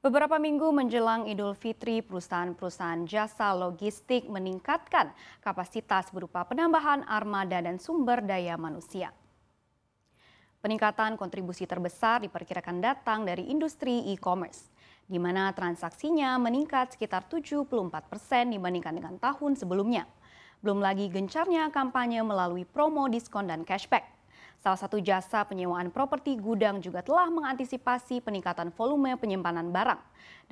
Beberapa minggu menjelang Idul Fitri, perusahaan-perusahaan jasa logistik meningkatkan kapasitas berupa penambahan armada dan sumber daya manusia. Peningkatan kontribusi terbesar diperkirakan datang dari industri e-commerce, di mana transaksinya meningkat sekitar 74 persen dibandingkan dengan tahun sebelumnya. Belum lagi gencarnya kampanye melalui promo diskon dan cashback. Salah satu jasa penyewaan properti gudang juga telah mengantisipasi peningkatan volume penyimpanan barang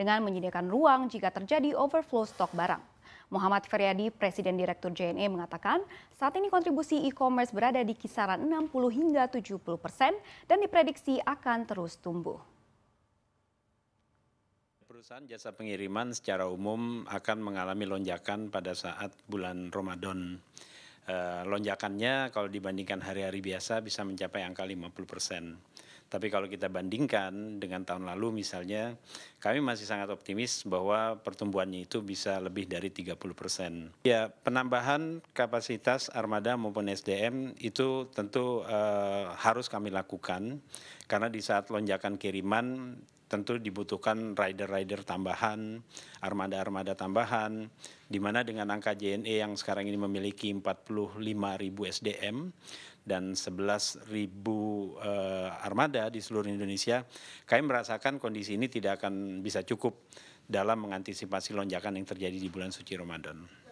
dengan menyediakan ruang jika terjadi overflow stok barang. Muhammad Feryadi, Presiden Direktur JNE mengatakan, saat ini kontribusi e-commerce berada di kisaran 60 hingga 70 persen dan diprediksi akan terus tumbuh. Perusahaan jasa pengiriman secara umum akan mengalami lonjakan pada saat bulan Ramadan. Eh, lonjakannya kalau dibandingkan hari-hari biasa bisa mencapai angka 50 persen. Tapi kalau kita bandingkan dengan tahun lalu misalnya, kami masih sangat optimis bahwa pertumbuhannya itu bisa lebih dari 30 persen. Ya, penambahan kapasitas armada maupun SDM itu tentu uh, harus kami lakukan karena di saat lonjakan kiriman tentu dibutuhkan rider-rider tambahan, armada-armada tambahan, di mana dengan angka JNE yang sekarang ini memiliki 45 ribu SDM dan 11 ribu eh, armada di seluruh Indonesia, kami merasakan kondisi ini tidak akan bisa cukup dalam mengantisipasi lonjakan yang terjadi di bulan suci Ramadan.